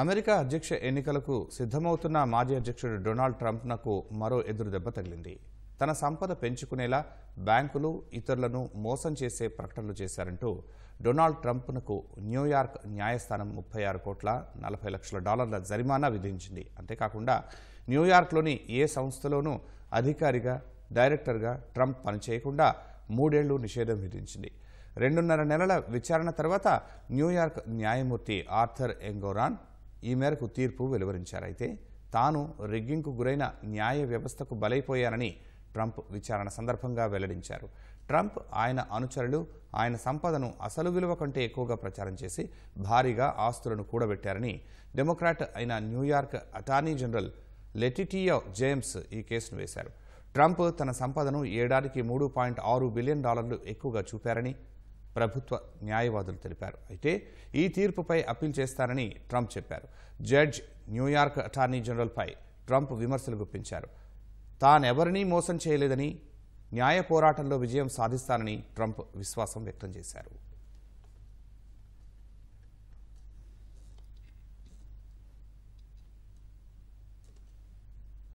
America అధ్యక్ష ఎన్నికలకు సిద్ధమవుతున్న మాజీ అధ్యక్షుడు డొనాల్డ్ ట్రంప్నకు మరో ఎదురుదెబ్బ తగిలింది తన సంపద పెంచుకునేలా బ్యాంకులు ఇతరులను మోసం చేసే ప్రకటనలు చేశారంటూ డొనాల్డ్ ట్రంప్నకు న్యూయార్క్ న్యాయస్థానం ముప్పై ఆరు కోట్ల నలభై లక్షల డాలర్ల జరిమానా విధించింది అంతేకాకుండా న్యూయార్క్లోని ఏ సంస్థలోనూ అధికారిగా డైరెక్టర్గా ట్రంప్ పనిచేయకుండా మూడేళ్లు నిషేధం విధించింది రెండున్నర నెలల విచారణ తర్వాత న్యూయార్క్ న్యాయమూర్తి ఆర్థర్ ఎంగోరాన్ ఈ మేరకు తీర్పు వెలువరించారైతే తాను రిగ్గింగ్కు గురైన న్యాయ వ్యవస్థకు బలైపోయానని ట్రంప్ విచారణ సందర్భంగా వెల్లడించారు ట్రంప్ ఆయన అనుచరులు ఆయన సంపదను అసలు విలువ కంటే ఎక్కువగా ప్రచారం చేసి భారీగా ఆస్తులను కూడబెట్టారని డెమోక్రాట్ అయిన new york attorney general Letitia James ఈ కేసును వేశారు ట్రంప్ తన సంపదను ఏడాదికి మూడు పాయింట్ ఆరు బిలియన్ డాలర్లు ఎక్కువగా చూపారని ప్రభుత్వ న్యాయవాదులు తెలిపారు అయితే ఈ తీర్పుపై అప్పీల్ చేస్తారని ట్రంప్ చెప్పారు జడ్జ్ న్యూయార్క్ అటార్నీ జనరల్పై ట్రంప్ విమర్శలు గుప్పించారు తానెవరినీ మోసం చేయలేదని న్యాయ పోరాటంలో విజయం సాధిస్తానని ట్రంప్ విశ్వాసం వ్యక్తం చేశారు